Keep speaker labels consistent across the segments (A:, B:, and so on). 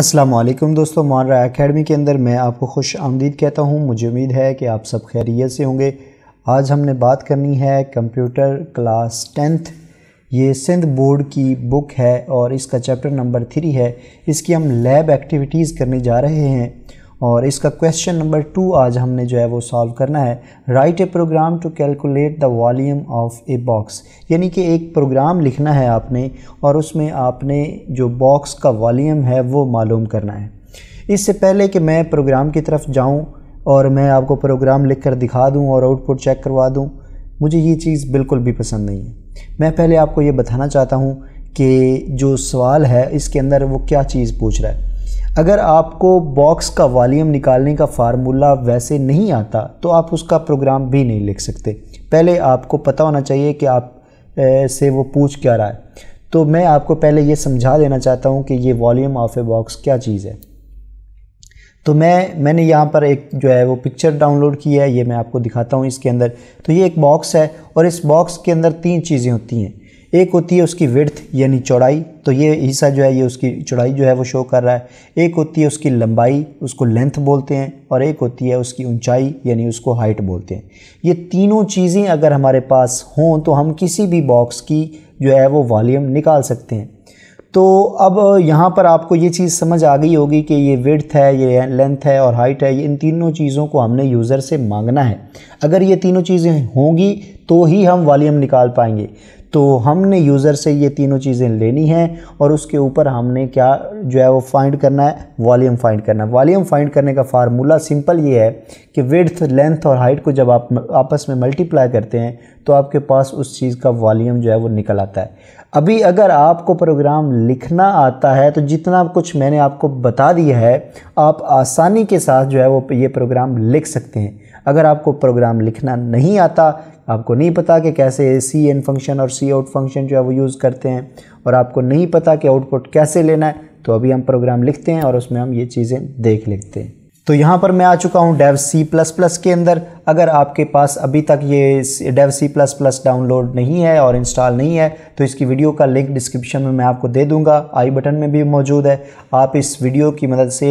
A: असलम दोस्तों मारा अकेडमी के अंदर मैं आपको खुश आमदीद कहता हूँ मुझे उम्मीद है कि आप सब खैरियत से होंगे आज हमने बात करनी है कंप्यूटर क्लास टेंथ ये सिंध बोर्ड की बुक है और इसका चैप्टर नंबर थ्री है इसकी हम लैब एक्टिविटीज़ करने जा रहे हैं और इसका क्वेश्चन नंबर टू आज हमने जो है वो सॉल्व करना है write a program to calculate the volume of a box यानी कि एक प्रोग्राम लिखना है आपने और उसमें आपने जो बॉक्स का वॉल्यूम है वो मालूम करना है इससे पहले कि मैं प्रोग्राम की तरफ जाऊँ और मैं आपको प्रोग्राम लिख कर दिखा दूँ और आउटपुट चेक करवा दूँ मुझे ये चीज़ बिल्कुल भी पसंद नहीं है मैं पहले आपको ये बताना चाहता हूँ कि जो सवाल है इसके अंदर वो क्या चीज़ पूछ रहा है अगर आपको बॉक्स का वॉल्यूम निकालने का फार्मूला वैसे नहीं आता तो आप उसका प्रोग्राम भी नहीं लिख सकते पहले आपको पता होना चाहिए कि आप ए, से वो पूछ क्या रहा है तो मैं आपको पहले ये समझा देना चाहता हूँ कि ये वॉल्यूम ऑफ ए बॉक्स क्या चीज़ है तो मैं मैंने यहाँ पर एक जो है वो पिक्चर डाउनलोड की है ये मैं आपको दिखाता हूँ इसके अंदर तो ये एक बॉक्स है और इस बॉक्स के अंदर तीन चीज़ें होती हैं एक होती है उसकी विड यानी चौड़ाई तो ये हिस्सा जो है ये उसकी चौड़ाई जो है वो शो कर रहा है एक होती है उसकी लंबाई उसको लेंथ बोलते हैं और एक होती है उसकी ऊंचाई यानी उसको हाइट बोलते हैं ये तीनों चीज़ें अगर हमारे पास हों तो हम किसी भी बॉक्स की जो है वो वॉलीम निकाल सकते हैं तो अब यहाँ पर आपको ये चीज़ समझ आ गई होगी कि ये विड्थ है ये लेंथ है और हाइट है ये इन तीनों चीज़ों को हमने यूज़र से मांगना है अगर ये तीनों चीज़ें होंगी तो ही हम वॉल्यूम निकाल पाएंगे तो हमने यूज़र से ये तीनों चीज़ें लेनी हैं और उसके ऊपर हमने क्या जो है वो फाइंड करना है वॉल्यूम फाइंड करना है वॉल्यूम फाइंड करने का फार्मूला सिंपल ये है कि विड्थ लेंथ और हाइट को जब आप आपस में मल्टीप्लाई करते हैं तो आपके पास उस चीज़ का वॉल्यूम जो है वो निकल आता है अभी अगर आपको प्रोग्राम लिखना आता है तो जितना कुछ मैंने आपको बता दिया है आप आसानी के साथ जो है वो ये प्रोग्राम लिख सकते हैं अगर आपको प्रोग्राम लिखना नहीं आता आपको नहीं पता कि कैसे सी एन फंक्शन और सी आउट फंक्शन जो है वो यूज़ करते हैं और आपको नहीं पता कि आउटपुट कैसे लेना है तो अभी हम प्रोग्राम लिखते हैं और उसमें हम ये चीज़ें देख लेते हैं तो यहाँ पर मैं आ चुका हूँ डेव सी प्लस प्लस के अंदर अगर आपके पास अभी तक ये Dev C plus plus download नहीं है और इंस्टॉल नहीं है तो इसकी वीडियो का लिंक डिस्क्रिप्शन में मैं आपको दे दूंगा आई बटन में भी मौजूद है आप इस वीडियो की मदद से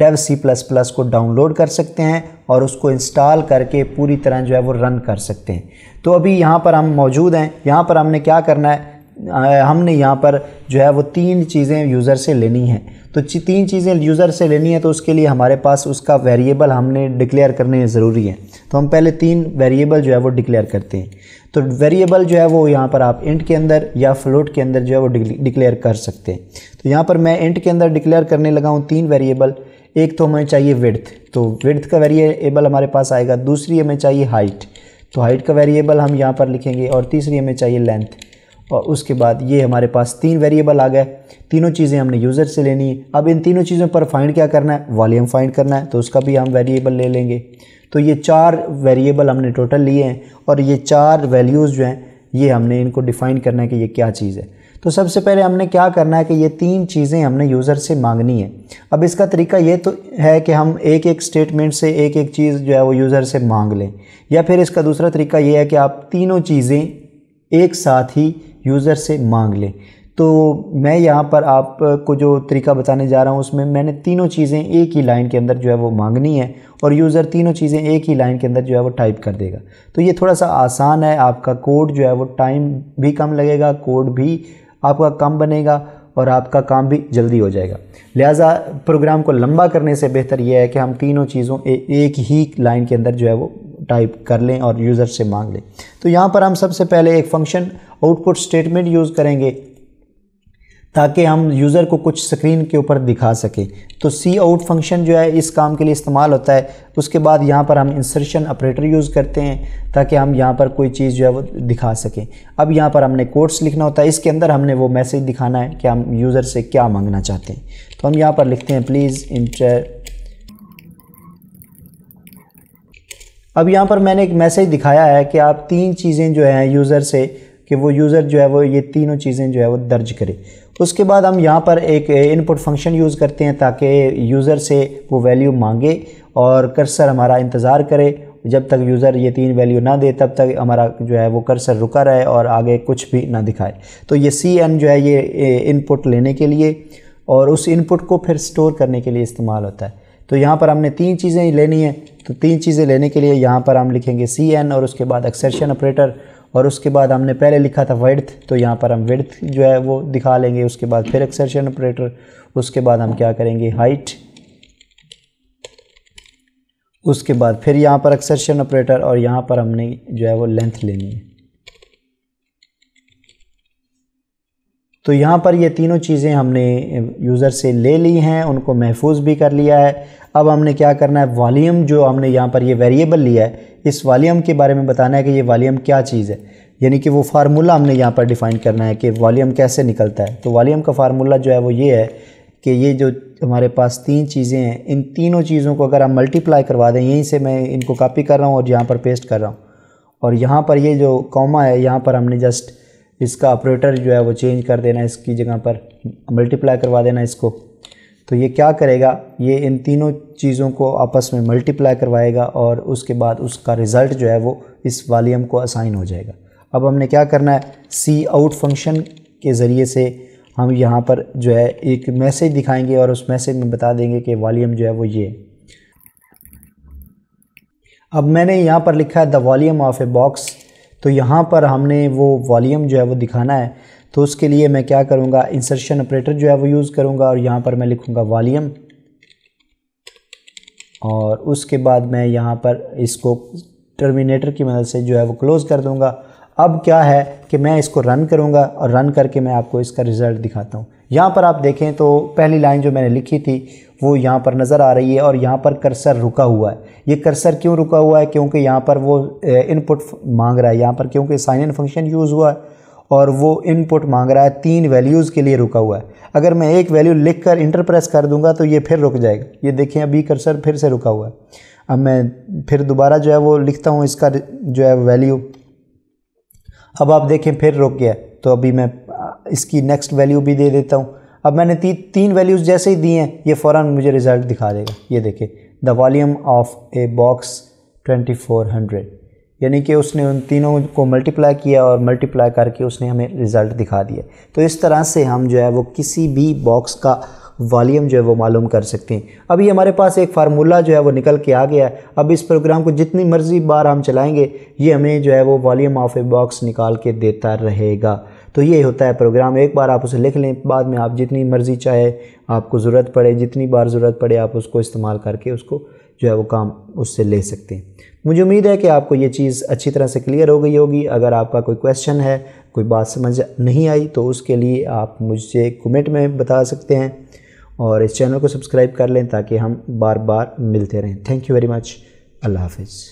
A: डेव सी प्लस प्लस को डाउनलोड कर सकते हैं और उसको इंस्टॉल करके पूरी तरह जो है वो रन कर सकते हैं तो अभी यहाँ पर हम मौजूद हैं यहाँ पर हमने क्या करना है हमने यहाँ पर जो है वो तीन चीज़ें यूज़र से लेनी है तो तीन चीज़ें यूज़र से लेनी है तो उसके लिए हमारे पास उसका वेरिएबल हमने डिक्लेयर करने ज़रूरी है तो हम पहले तीन वेरिएबल जो है वो डिक्लेयर करते हैं तो वेरिएबल जो है वो यहाँ पर आप इंट के अंदर या फ्लोट के अंदर जो है वो डिक्लेयर कर सकते हैं तो यहाँ पर मैं इंट के अंदर डिक्लेयर करने लगा हूँ तीन वेरिएबल एक तो हमें चाहिए विड्थ तो विड्थ का वेरिएबल हमारे पास आएगा दूसरी हमें चाहिए हाइट तो हाइट का वेरिएबल हम यहाँ पर लिखेंगे और तीसरी हमें चाहिए लेंथ और उसके बाद ये हमारे पास तीन वेरिएबल आ गए तीनों चीज़ें हमने यूज़र से लेनी है अब इन तीनों चीज़ों पर फाइंड क्या करना है वॉल्यूम फाइंड करना है तो उसका भी हम वेरिएबल ले लेंगे तो ये चार वेरिएबल हमने टोटल लिए हैं और ये चार वैल्यूज़ जो हैं ये हमने इनको डिफ़ाइन करना है कि ये क्या चीज़ है तो सबसे पहले हमने क्या करना है कि ये तीन चीज़ें हमने यूज़र से मांगनी है अब इसका तरीका ये तो है कि हम एक एक स्टेटमेंट से एक एक चीज़ जो है वो यूज़र से मांग लें या फिर इसका दूसरा तरीका ये है कि आप तीनों चीज़ें एक साथ ही यूज़र से मांग लें तो मैं यहाँ पर आपको जो तरीका बताने जा रहा हूँ उसमें मैंने तीनों चीज़ें एक ही लाइन के अंदर जो है वो मांगनी है और यूज़र तीनों चीज़ें एक ही लाइन के अंदर जो है वो टाइप कर देगा तो ये थोड़ा सा आसान है आपका कोड जो है वो टाइम भी कम लगेगा कोड भी आपका कम बनेगा और आपका काम भी जल्दी हो जाएगा लिहाजा प्रोग्राम को लंबा करने से बेहतर यह है कि हम तीनों चीज़ों एक ही लाइन के अंदर जो है वो टाइप कर लें और यूज़र से मांग लें तो यहाँ पर हम सबसे पहले एक फंक्शन आउटपुट स्टेटमेंट यूज़ करेंगे ताकि हम यूज़र को कुछ स्क्रीन के ऊपर दिखा सकें तो सी आउट फंक्शन जो है इस काम के लिए इस्तेमाल होता है उसके बाद यहाँ पर हम इंसर्शन ऑपरेटर यूज़ करते हैं ताकि हम यहाँ पर कोई चीज़ जो है वो दिखा सकें अब यहाँ पर हमने कोड्स लिखना होता है इसके अंदर हमने वो मैसेज दिखाना है कि हम यूज़र से क्या मांगना चाहते हैं तो हम यहाँ पर लिखते हैं प्लीज़ इंटर अब यहाँ पर मैंने एक मैसेज दिखाया है कि आप तीन चीज़ें जो हैं यूज़र से कि वो यूज़र जो है वो ये तीनों चीज़ें जो है वो दर्ज करे उसके बाद हम यहाँ पर एक इनपुट फंक्शन यूज़ करते हैं ताकि यूज़र से वो वैल्यू मांगे और कर्सर हमारा इंतज़ार करे जब तक यूज़र ये तीन वैल्यू ना दे तब तक हमारा जो है वो कर्सर रुका रहे और आगे कुछ भी ना दिखाए तो ये सी एन जो है ये इनपुट लेने के लिए और उस इनपुट को फिर स्टोर करने के लिए इस्तेमाल होता है तो यहाँ पर हमने तीन चीज़ें लेनी है तो तीन चीज़ें लेने के लिए यहाँ पर हम लिखेंगे सी एन और उसके बाद एक्सेशन ऑपरेटर और उसके बाद हमने पहले लिखा था वर्थ तो यहाँ पर हम वर्थ जो है वो दिखा लेंगे उसके बाद फिर एक्सेशन ऑपरेटर उसके बाद हम क्या करेंगे हाइट उसके बाद फिर यहाँ पर एक्सेशन ऑपरेटर और यहाँ पर हमने जो है वो लेंथ लेनी है तो यहाँ पर ये तीनों चीज़ें हमने यूज़र से ले ली हैं उनको महफूज भी कर लिया है अब हमने क्या करना है वॉलीम जो हमने यहाँ पर ये वेरिएबल लिया है इस वॉलीम के बारे में बताना है कि ये वॉलीम क्या चीज़ है यानी कि वो फार्मूला हमने यहाँ पर डिफ़ाइन करना है कि वॉलीम कैसे निकलता है तो वॉलीम का फार्मूला जो है वो ये है कि ये जो हमारे पास तीन चीज़ें हैं इन तीनों चीज़ों को अगर हम मल्टीप्लाई करवा दें यहीं से मैं इनको कॉपी कर रहा हूँ और यहाँ पर पेस्ट कर रहा हूँ और यहाँ पर ये जो कॉमा है यहाँ पर हमने जस्ट इसका ऑपरेटर जो है वो चेंज कर देना इसकी जगह पर मल्टीप्लाई करवा देना इसको तो ये क्या करेगा ये इन तीनों चीज़ों को आपस में मल्टीप्लाई करवाएगा और उसके बाद उसका रिज़ल्ट जो है वो इस वालीम को असाइन हो जाएगा अब हमने क्या करना है सी आउट फंक्शन के ज़रिए से हम यहाँ पर जो है एक मैसेज दिखाएंगे और उस मैसेज में बता देंगे कि वॉलीम जो है वो ये अब मैंने यहाँ पर लिखा है the volume of a box तो यहाँ पर हमने वो वॉलीम जो है वो दिखाना है तो उसके लिए मैं क्या करूँगा इंसर्शन ऑपरेटर जो है वो यूज़ करूँगा और यहाँ पर मैं लिखूँगा वॉलीम और उसके बाद मैं यहाँ पर इसको टर्मिनेटर की मदद से जो है वो क्लोज़ कर दूँगा अब क्या है कि मैं इसको रन करूँगा और रन करके मैं आपको इसका रिज़ल्ट दिखाता हूँ यहाँ पर आप देखें तो पहली लाइन जो मैंने लिखी थी वो यहाँ पर नज़र आ रही है और यहाँ पर कर्सर रुका हुआ है ये कर्सर क्यों रुका हुआ है क्योंकि यहाँ पर वो इनपुट मांग रहा है यहाँ पर क्योंकि साइन इन फंक्शन यूज़ हुआ है और वो इनपुट मांग रहा है तीन वैल्यूज़ के लिए रुका हुआ है अगर मैं एक वैल्यू लिख कर इंटर प्रेस कर दूँगा तो ये फिर रुक जाएगा ये देखें अभी कर्सर फिर से रुका हुआ है अब मैं फिर दोबारा जो है वो लिखता हूँ इसका जो है वैल्यू अब आप देखें फिर रुक गया तो अभी मैं इसकी नेक्स्ट वैल्यू भी दे देता हूँ अब मैंने ती, तीन वैल्यूज़ जैसे ही दी हैं ये फ़ौर मुझे रिज़ल्ट दिखा देगा ये देखें the volume of a box twenty यानी कि उसने उन तीनों को मल्टीप्लाई किया और मल्टीप्लाई करके उसने हमें रिज़ल्ट दिखा दिया तो इस तरह से हम जो है वो किसी भी बॉक्स का वॉल्यूम जो है वो मालूम कर सकते हैं अभी हमारे पास एक फार्मूला जो है वो निकल के आ गया है अब इस प्रोग्राम को जितनी मर्ज़ी बार हम चलाएँगे ये हमें जो है वो वॉल्यूम ऑफ ए बॉक्स निकाल के देता रहेगा तो ये होता है प्रोग्राम एक बार आप उसे लिख लें बाद में आप जितनी मर्ज़ी चाहे आपको ज़रूरत पड़े जितनी बार ज़रूरत पड़े आप उसको इस्तेमाल करके उसको जो है वो काम उससे ले सकते हैं मुझे उम्मीद है कि आपको ये चीज़ अच्छी तरह से क्लियर हो गई होगी अगर आपका कोई क्वेश्चन है कोई बात समझ नहीं आई तो उसके लिए आप मुझे कमेंट में बता सकते हैं और इस चैनल को सब्सक्राइब कर लें ताकि हम बार बार मिलते रहें थैंक यू वेरी मच अल्लाह हाफिज़